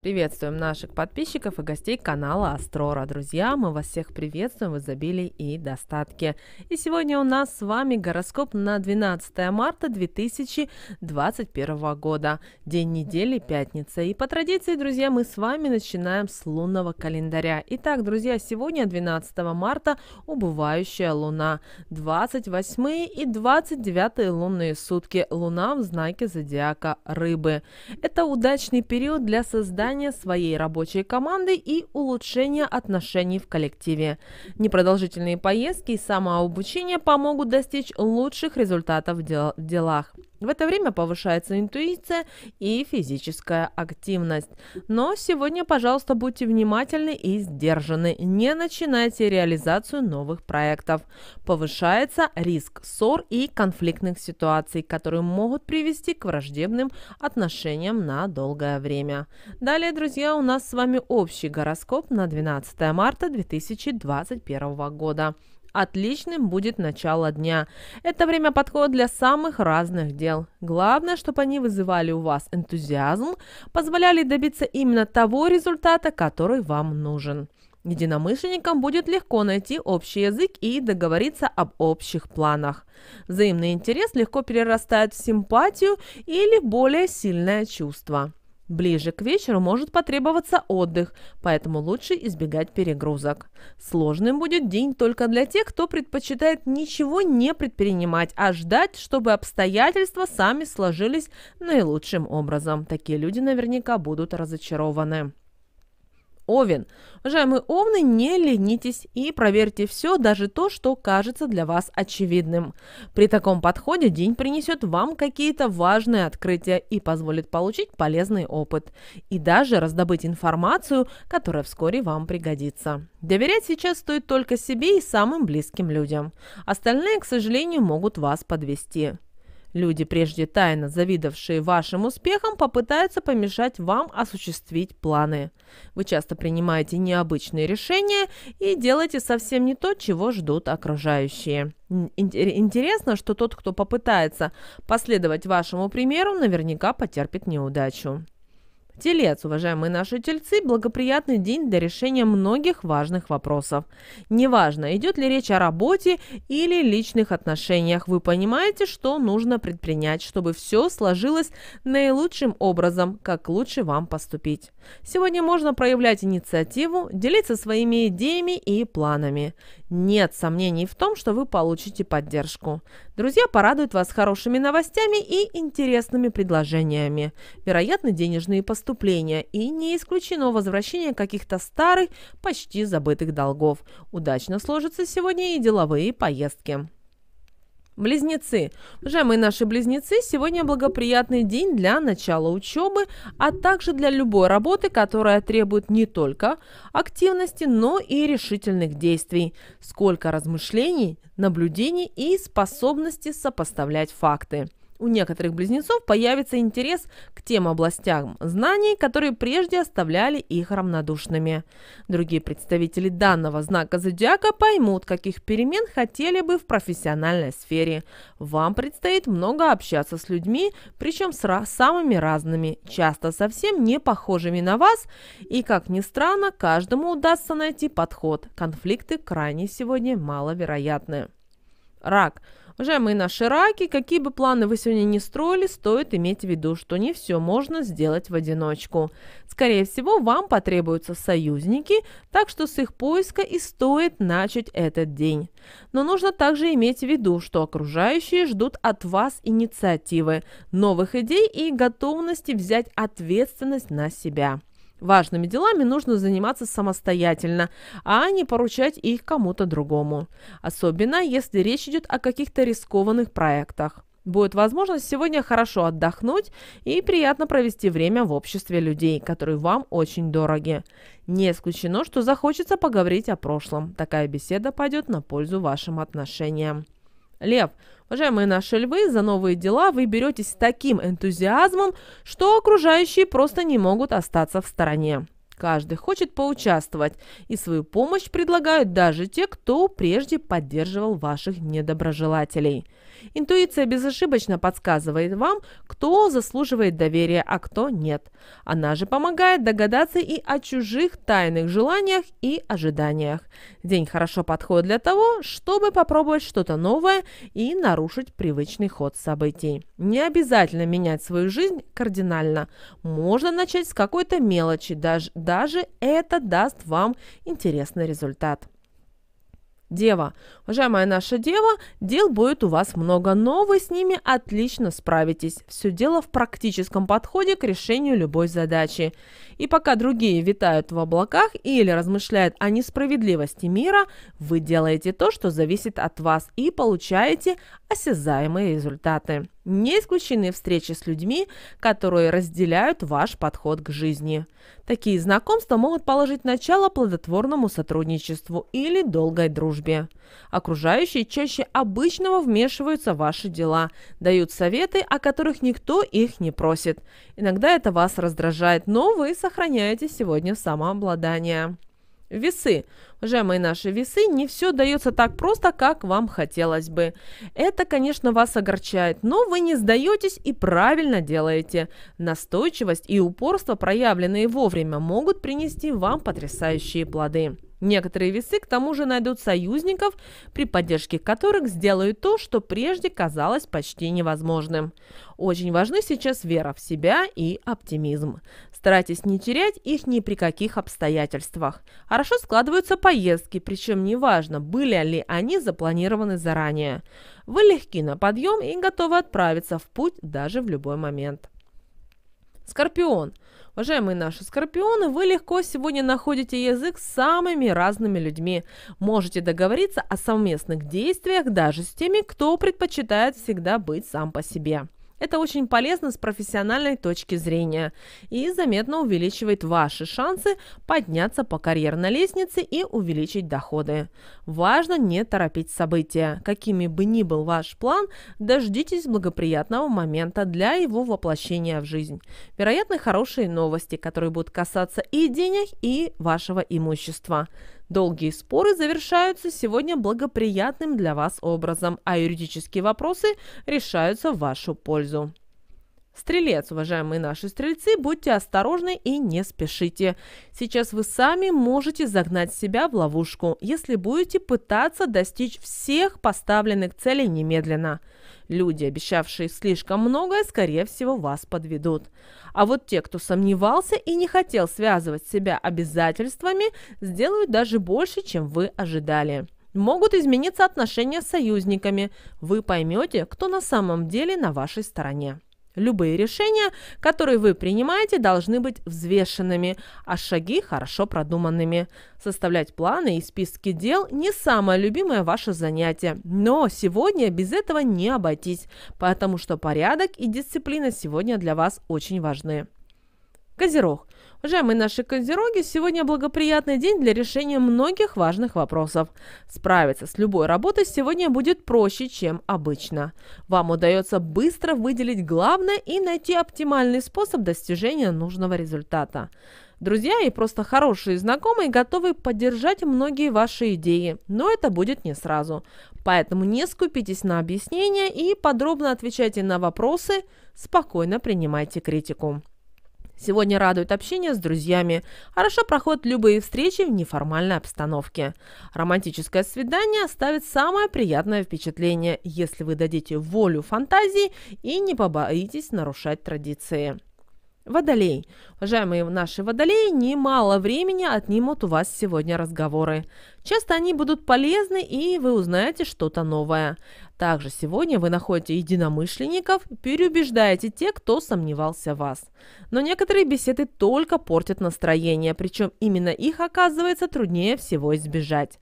Приветствуем наших подписчиков и гостей канала Астрора. Друзья, мы вас всех приветствуем в изобилии и достатке. И сегодня у нас с вами гороскоп на 12 марта 2021 года. День недели, пятница. И по традиции, друзья, мы с вами начинаем с лунного календаря. Итак, друзья, сегодня 12 марта убывающая луна. 28 и 29 лунные сутки. Луна в знаке зодиака рыбы. Это удачный период для создания состояние своей рабочей команды и улучшение отношений в коллективе. Непродолжительные поездки и самообучение помогут достичь лучших результатов в делах. В это время повышается интуиция и физическая активность. Но сегодня, пожалуйста, будьте внимательны и сдержаны. Не начинайте реализацию новых проектов. Повышается риск ссор и конфликтных ситуаций, которые могут привести к враждебным отношениям на долгое время. Далее, друзья, у нас с вами общий гороскоп на 12 марта 2021 года отличным будет начало дня. Это время подходит для самых разных дел. Главное, чтобы они вызывали у вас энтузиазм, позволяли добиться именно того результата, который вам нужен. Единомышленникам будет легко найти общий язык и договориться об общих планах. Взаимный интерес легко перерастает в симпатию или более сильное чувство. Ближе к вечеру может потребоваться отдых, поэтому лучше избегать перегрузок. Сложным будет день только для тех, кто предпочитает ничего не предпринимать, а ждать, чтобы обстоятельства сами сложились наилучшим образом. Такие люди наверняка будут разочарованы. Овен. Уважаемые Овны, не ленитесь и проверьте все, даже то, что кажется для вас очевидным. При таком подходе день принесет вам какие-то важные открытия и позволит получить полезный опыт. И даже раздобыть информацию, которая вскоре вам пригодится. Доверять сейчас стоит только себе и самым близким людям. Остальные, к сожалению, могут вас подвести. Люди, прежде тайно завидовавшие вашим успехам, попытаются помешать вам осуществить планы. Вы часто принимаете необычные решения и делаете совсем не то, чего ждут окружающие. Интересно, что тот, кто попытается последовать вашему примеру, наверняка потерпит неудачу. Телец, уважаемые наши тельцы, благоприятный день для решения многих важных вопросов. Неважно, идет ли речь о работе или личных отношениях, вы понимаете, что нужно предпринять, чтобы все сложилось наилучшим образом, как лучше вам поступить. Сегодня можно проявлять инициативу, делиться своими идеями и планами. Нет сомнений в том, что вы получите поддержку. Друзья порадуют вас хорошими новостями и интересными предложениями. Вероятно, денежные поступления и не исключено возвращение каких-то старых, почти забытых долгов. Удачно сложатся сегодня и деловые поездки. Близнецы. Уважаемые наши близнецы, сегодня благоприятный день для начала учебы, а также для любой работы, которая требует не только активности, но и решительных действий. Сколько размышлений, наблюдений и способности сопоставлять факты у некоторых близнецов появится интерес к тем областям знаний, которые прежде оставляли их равнодушными. Другие представители данного знака зодиака поймут, каких перемен хотели бы в профессиональной сфере. Вам предстоит много общаться с людьми, причем с ra- самыми разными, часто совсем не похожими на вас, и, как ни странно, каждому удастся найти подход. Конфликты крайне сегодня маловероятны. Рак – Уважаемые наши раки, какие бы планы вы сегодня ни строили, стоит иметь в виду, что не все можно сделать в одиночку. Скорее всего, вам потребуются союзники, так что с их поиска и стоит начать этот день. Но нужно также иметь в виду, что окружающие ждут от вас инициативы, новых идей и готовности взять ответственность на себя. Важными делами нужно заниматься самостоятельно, а не поручать их кому-то другому. Особенно, если речь идет о каких-то рискованных проектах. Будет возможность сегодня хорошо отдохнуть и приятно провести время в обществе людей, которые вам очень дороги. Не исключено, что захочется поговорить о прошлом. Такая беседа пойдет на пользу вашим отношениям. Лев, уважаемые наши львы, за новые дела вы беретесь с таким энтузиазмом, что окружающие просто не могут остаться в стороне. Каждый хочет поучаствовать, и свою помощь предлагают даже те, кто прежде поддерживал ваших недоброжелателей. Интуиция безошибочно подсказывает вам, кто заслуживает доверия, а кто нет. Она же помогает догадаться и о чужих тайных желаниях и ожиданиях. День хорошо подходит для того, чтобы попробовать что-то новое и нарушить привычный ход событий. Не обязательно менять свою жизнь кардинально. Можно начать с какой-то мелочи, даже, даже это даст вам интересный результат. Дева. Уважаемая наша дева, дел будет у вас много, но вы с ними отлично справитесь. Все дело в практическом подходе к решению любой задачи. И пока другие витают в облаках или размышляют о несправедливости мира, вы делаете то, что зависит от вас и получаете осязаемые результаты. Не исключены встречи с людьми, которые разделяют ваш подход к жизни. Такие знакомства могут положить начало плодотворному сотрудничеству или долгой дружбе. Окружающие чаще обычного вмешиваются в ваши дела, дают советы, о которых никто их не просит. Иногда это вас раздражает, но вы сохраняете сохраняйте сегодня самообладание. Весы. уже мои наши весы, не все дается так просто, как вам хотелось бы. Это, конечно, вас огорчает, но вы не сдаетесь и правильно делаете. Настойчивость и упорство, проявленные вовремя, могут принести вам потрясающие плоды. Некоторые весы к тому же найдут союзников, при поддержке которых сделают то, что прежде казалось почти невозможным. Очень важны сейчас вера в себя и оптимизм. Старайтесь не терять их ни при каких обстоятельствах. Хорошо складываются поездки, причем неважно, были ли они запланированы заранее. Вы легки на подъем и готовы отправиться в путь даже в любой момент. Скорпион – Уважаемые наши скорпионы, вы легко сегодня находите язык с самыми разными людьми. Можете договориться о совместных действиях даже с теми, кто предпочитает всегда быть сам по себе. Это очень полезно с профессиональной точки зрения и заметно увеличивает ваши шансы подняться по карьерной лестнице и увеличить доходы. Важно не торопить события. Какими бы ни был ваш план, дождитесь благоприятного момента для его воплощения в жизнь. Вероятно, хорошие новости, которые будут касаться и денег, и вашего имущества. Долгие споры завершаются сегодня благоприятным для вас образом, а юридические вопросы решаются в вашу пользу. Стрелец, уважаемые наши стрельцы, будьте осторожны и не спешите. Сейчас вы сами можете загнать себя в ловушку, если будете пытаться достичь всех поставленных целей немедленно – Люди, обещавшие слишком многое, скорее всего, вас подведут. А вот те, кто сомневался и не хотел связывать себя обязательствами, сделают даже больше, чем вы ожидали. Могут измениться отношения с союзниками. Вы поймете, кто на самом деле на вашей стороне. Любые решения, которые вы принимаете, должны быть взвешенными, а шаги хорошо продуманными. Составлять планы и списки дел – не самое любимое ваше занятие, но сегодня без этого не обойтись, потому что порядок и дисциплина сегодня для вас очень важны. Козерог – Уважаемые наши козероги, сегодня благоприятный день для решения многих важных вопросов. Справиться с любой работой сегодня будет проще, чем обычно. Вам удается быстро выделить главное и найти оптимальный способ достижения нужного результата. Друзья и просто хорошие знакомые готовы поддержать многие ваши идеи, но это будет не сразу. Поэтому не скупитесь на объяснения и подробно отвечайте на вопросы, спокойно принимайте критику. Сегодня радует общение с друзьями. Хорошо проходят любые встречи в неформальной обстановке. Романтическое свидание оставит самое приятное впечатление, если вы дадите волю фантазии и не побоитесь нарушать традиции. Водолей. Уважаемые наши водолеи, немало времени отнимут у вас сегодня разговоры. Часто они будут полезны, и вы узнаете что-то новое. Также сегодня вы находите единомышленников, переубеждаете те, кто сомневался в вас. Но некоторые беседы только портят настроение, причем именно их оказывается труднее всего избежать.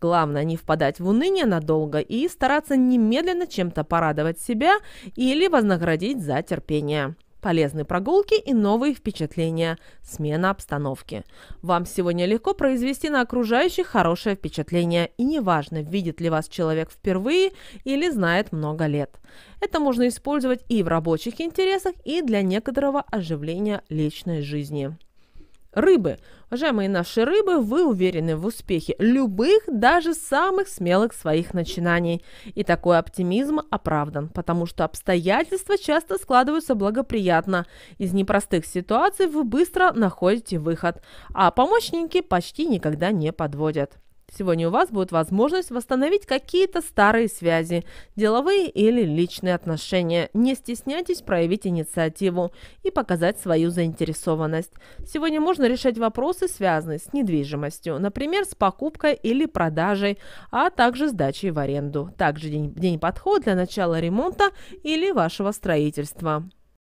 Главное не впадать в уныние надолго и стараться немедленно чем-то порадовать себя или вознаградить за терпение полезные прогулки и новые впечатления, смена обстановки. Вам сегодня легко произвести на окружающих хорошее впечатление, и неважно, видит ли вас человек впервые или знает много лет. Это можно использовать и в рабочих интересах, и для некоторого оживления личной жизни. Рыбы. Уважаемые наши рыбы, вы уверены в успехе любых, даже самых смелых своих начинаний. И такой оптимизм оправдан, потому что обстоятельства часто складываются благоприятно. Из непростых ситуаций вы быстро находите выход, а помощники почти никогда не подводят. Сегодня у вас будет возможность восстановить какие-то старые связи, деловые или личные отношения. Не стесняйтесь проявить инициативу и показать свою заинтересованность. Сегодня можно решать вопросы, связанные с недвижимостью, например, с покупкой или продажей, а также сдачей в аренду. Также день, день подходит для начала ремонта или вашего строительства.